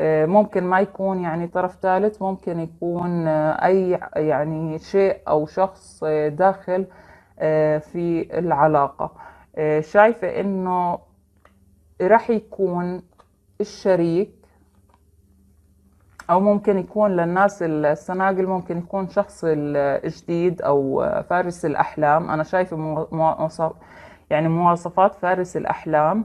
آه، ممكن ما يكون يعني طرف ثالث ممكن يكون آه، أي يعني شيء أو شخص آه، داخل في العلاقة شايفة إنه راح يكون الشريك أو ممكن يكون للناس السناقل ممكن يكون شخص الجديد أو فارس الأحلام أنا شايفة مواصف يعني مواصفات فارس الأحلام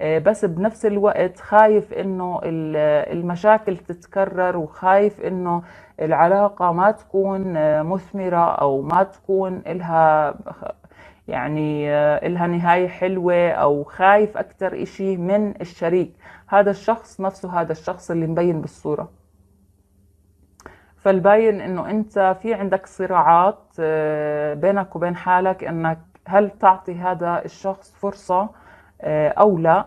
آه، بس بنفس الوقت خايف انه المشاكل تتكرر وخايف انه العلاقة ما تكون آه، مثمرة او ما تكون لها يعني آه، لها نهاية حلوة او خايف اكثر شيء من الشريك هذا الشخص نفسه هذا الشخص اللي مبين بالصورة فالباين انه انت في عندك صراعات بينك وبين حالك انك هل تعطي هذا الشخص فرصه آه، او لا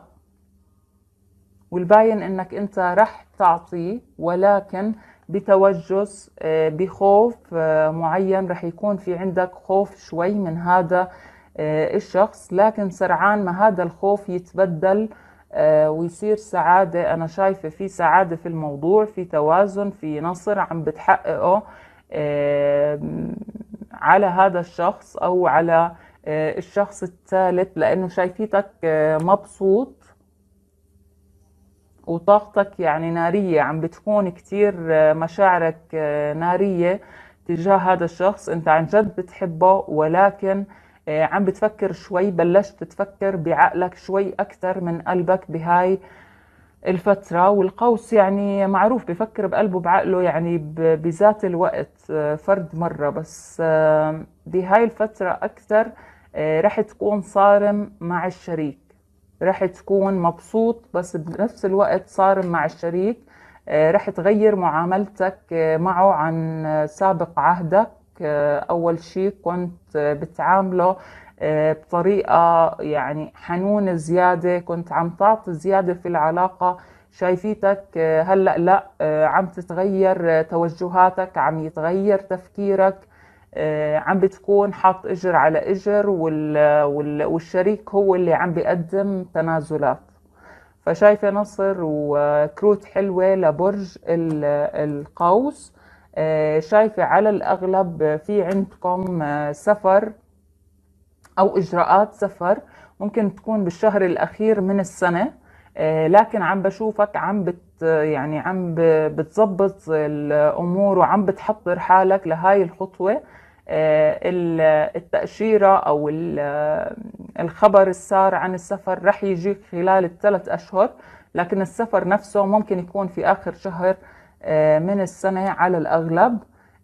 والباين انك انت رح تعطيه ولكن بتوجس آه، بخوف آه، معين رح يكون في عندك خوف شوي من هذا الشخص لكن سرعان ما هذا الخوف يتبدل ويصير سعادة أنا شايفة في سعادة في الموضوع في توازن في نصر عم بتحققه على هذا الشخص أو على آه، الشخص الثالث لانه شايفيتك آه، مبسوط وطاقتك يعني نارية عم بتكون كتير آه، مشاعرك نارية تجاه هذا الشخص انت عن جد بتحبه ولكن عم بتفكر شوي بلشت تفكر بعقلك شوي أكثر من قلبك بهاي الفترة والقوس يعني معروف بفكر بقلبه بعقله يعني بذات الوقت فرد مرة بس بهاي الفترة أكثر آه، رح تكون صارم مع الشريك رح تكون مبسوط بس بنفس الوقت صارم مع الشريك آه، رح تغير معاملتك آه، معه عن سابق عهدك أول شيء كنت بتعامله بطريقة يعني حنون زيادة كنت عم تعطي زيادة في العلاقة شايفيتك هلأ لا عم تتغير توجهاتك عم يتغير تفكيرك آه، عم بتكون حاط اجر على اجر والشريك هو اللي عم بيقدم تنازلات فشايفه نصر وكروت حلوه لبرج القوس آه، شايفه على الاغلب في عندكم آه، سفر او اجراءات سفر ممكن تكون بالشهر الاخير من السنه لكن عم بشوفك عم بت يعني عم بتظبط الامور وعم بتحضر حالك لهاي الخطوه آه، التأشيرة أو الخبر السار عن السفر رح يجي خلال الثلاث أشهر لكن السفر نفسه ممكن يكون في آخر شهر آه، من السنة على الأغلب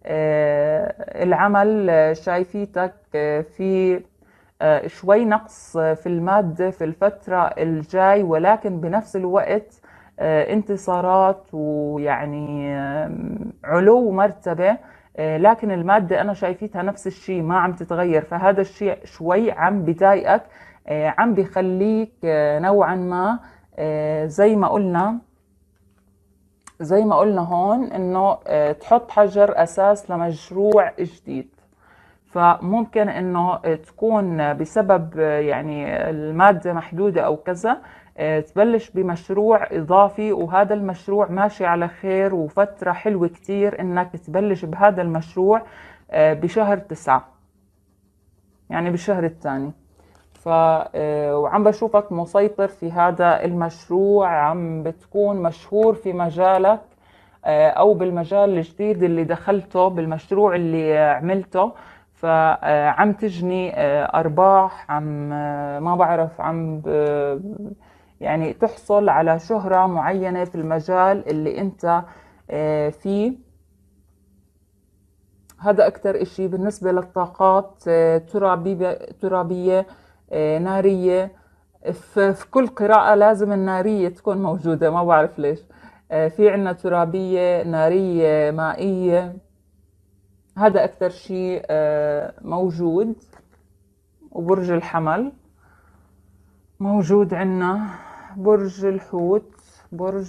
آه، العمل شايفيتك في شوي نقص في المادة في الفترة الجاي ولكن بنفس الوقت انتصارات ويعني علو مرتبة آه، لكن المادة أنا شايفيتها نفس الشيء ما عم تتغير فهذا الشيء شوي عم بضايقك آه، عم بخليك آه، نوعا ما زي ما قلنا زي ما قلنا هون انه تحط حجر اساس لمشروع جديد فممكن انه تكون بسبب يعني المادة محدودة او كذا آه، تبلش بمشروع إضافي وهذا المشروع ماشي على خير وفترة حلوة كتير إنك تبلش بهذا المشروع آه، بشهر تسعة يعني بالشهر الثاني ف آه، وعم بشوفك مسيطر في هذا المشروع عم بتكون مشهور في مجالك او بالمجال الجديد اللي دخلته بالمشروع اللي عملته فعم تجني ارباح عم ما بعرف عم ب... يعني تحصل على شهرة معينة في المجال اللي انت آه، فيه هذا أكتر إشي بالنسبة للطاقات آه، ترابية, ترابية نارية في كل قراءة لازم النارية تكون موجودة ما بعرف ليش آه، في عنا ترابية نارية مائية هذا أكثر شيء موجود وبرج الحمل موجود عندنا برج الحوت برج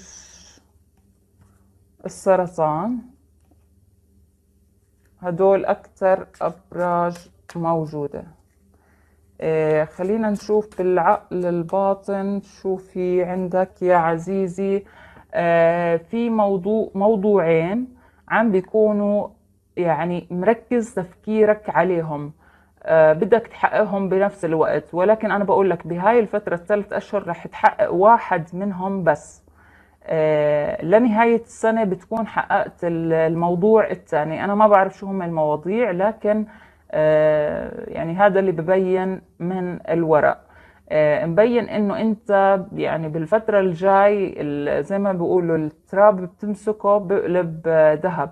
السرطان هدول أكثر أبراج موجودة آه خلينا نشوف بالعقل الباطن شو في عندك يا عزيزي آه في موضوع موضوعين عم بيكونوا يعني مركز تفكيرك عليهم آه، بدك تحققهم بنفس الوقت ولكن أنا بقول لك بهاي الفترة الثلاث أشهر رح تحقق واحد منهم بس آه، لنهاية السنة بتكون حققت الموضوع الثاني أنا ما بعرف شو هم المواضيع لكن آه، يعني هذا اللي ببين من الورق مبين انه انت يعني بالفترة الجاي زي ما بيقولوا التراب بتمسكه بقلب ذهب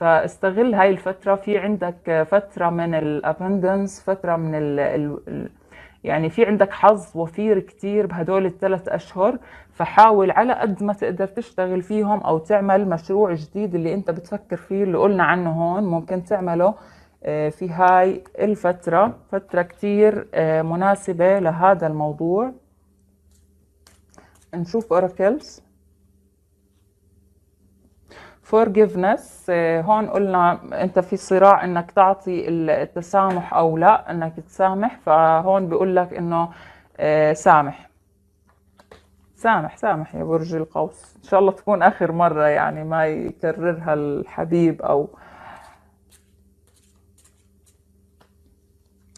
فاستغل هاي الفترة في عندك فترة من الابندنس فترة من ال الـ يعني في عندك حظ وفير كتير بهدول الثلاث أشهر فحاول على قد ما تقدر تشتغل فيهم أو تعمل مشروع جديد اللي أنت بتفكر فيه اللي قلنا عنه هون ممكن تعمله آه، في هاي الفترة فترة كتير آه، مناسبة لهذا الموضوع نشوف أوراكلز forgiveness آه، هون قلنا انت في صراع انك تعطي التسامح او لا انك تسامح فهون بيقول لك انه آه، سامح سامح سامح يا برج القوس ان شاء الله تكون اخر مره يعني ما يكررها الحبيب او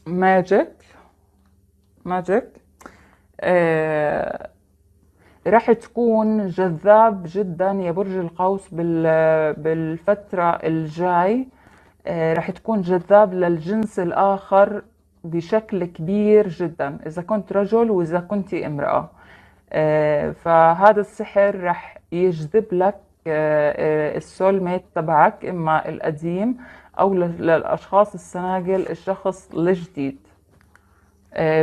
ماجيك ماجيك آه راح تكون جذاب جدا يا برج القوس بالفترة الجاي آه، راح تكون جذاب للجنس الآخر بشكل كبير جدا إذا كنت رجل وإذا كنت امرأة آه، فهذا السحر راح يجذب لك آه، السول ميت تبعك إما القديم أو للأشخاص السناجل الشخص الجديد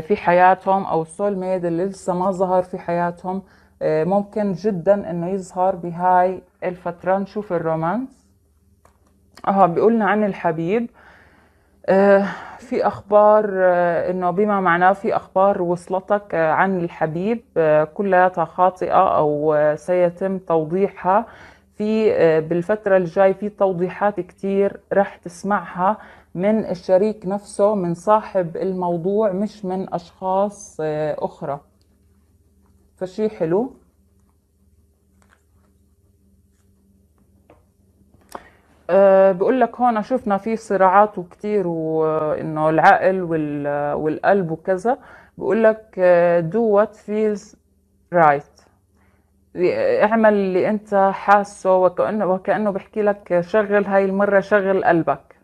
في حياتهم أو السول اللي لسه ما ظهر في حياتهم آه، ممكن جدا انه يظهر بهاي الفترة نشوف الرومانس اه بيقولنا عن الحبيب آه، في اخبار آه، انه بما معناه في اخبار وصلتك عن الحبيب كلها خاطئه او سيتم توضيحها في بالفتره الجاي في توضيحات كتير رح تسمعها من الشريك نفسه من صاحب الموضوع مش من اشخاص اخرى فشي حلو أه بقول لك هون شفنا في صراعات وكتير وانه آه، العقل آه، والقلب وكذا بقول لك دو وات فيلز رايت اعمل اللي انت حاسه وكأنه, وكأنه بحكي لك شغل هاي المرة شغل قلبك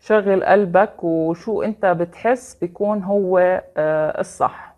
شغل قلبك وشو انت بتحس بيكون هو آه، الصح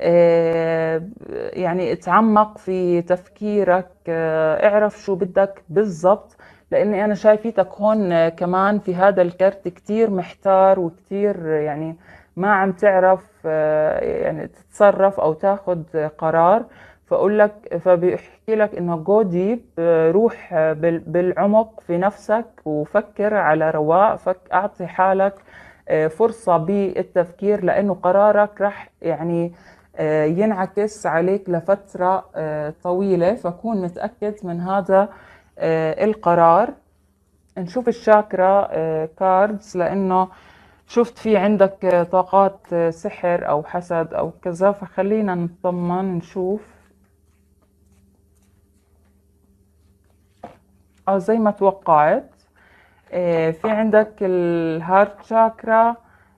آه، يعني اتعمق في تفكيرك آه، اعرف شو بدك بالضبط لاني انا شايفيتك هون آه، كمان في هذا الكرت كتير محتار وكتير يعني ما عم تعرف يعني تتصرف او تاخذ قرار فاقول لك فبيحكي لك انه جو ديب روح بالعمق في نفسك وفكر على رواق فك اعطي حالك فرصه بالتفكير لانه قرارك راح يعني آه، ينعكس عليك لفترة آه، طويلة فكون متأكد من هذا آه، القرار نشوف الشاكرا كاردز لأنه شفت في عندك طاقات سحر أو حسد أو كذا فخلينا نطمن نشوف اه زي ما توقعت في عندك الهارت شاكرا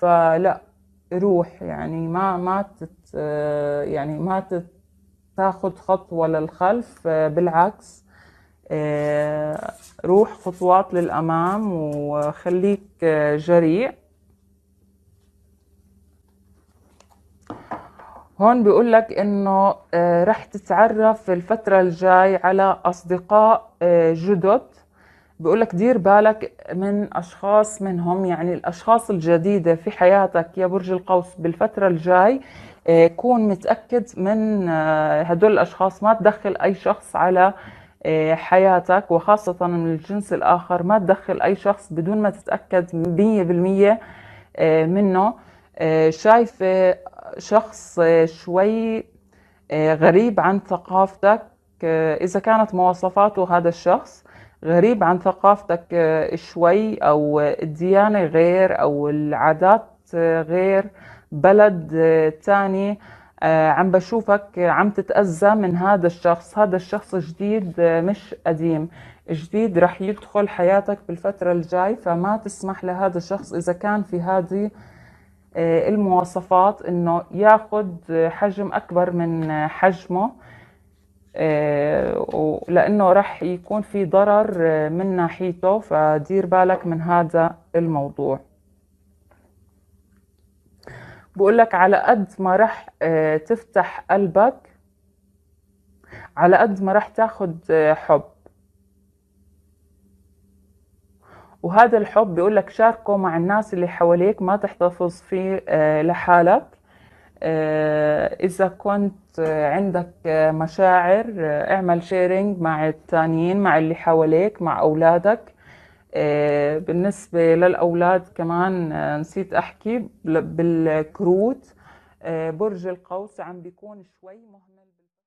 فلا روح يعني ما ما تت يعني ما تاخذ خطوة للخلف بالعكس روح خطوات للأمام وخليك جريء هون بيقول لك انه رح تتعرف الفترة الجاي على اصدقاء جدد بيقول لك دير بالك من اشخاص منهم يعني الاشخاص الجديده في حياتك يا برج القوس بالفتره الجاي آه، كون متاكد من آه، هدول الاشخاص ما تدخل اي شخص على آه، حياتك وخاصة من الجنس الآخر ما تدخل أي شخص بدون ما تتأكد مية بالمية منه شايف شخص شوي غريب عن ثقافتك إذا كانت مواصفاته هذا الشخص غريب عن ثقافتك آه، شوي او الديانة غير او العادات آه، غير بلد آه، تاني عم بشوفك عم تتأذى من هذا الشخص هذا الشخص جديد مش قديم جديد رح يدخل حياتك بالفترة الجاي فما تسمح لهذا الشخص إذا كان في هذه المواصفات إنه ياخد حجم أكبر من حجمه آه، لانه رح يكون في ضرر آه، من ناحيته فدير بالك من هذا الموضوع بقول لك على قد ما رح آه، تفتح قلبك على قد ما رح تاخذ حب وهذا الحب بيقول لك شاركه مع الناس اللي حواليك ما تحتفظ فيه لحالك آه، إذا كنت آه، عندك آه، مشاعر اعمل شيرنج مع التانيين مع اللي حواليك مع أولادك بالنسبة للأولاد كمان نسيت أحكي بالكروت برج القوس عم بيكون شوي مهمل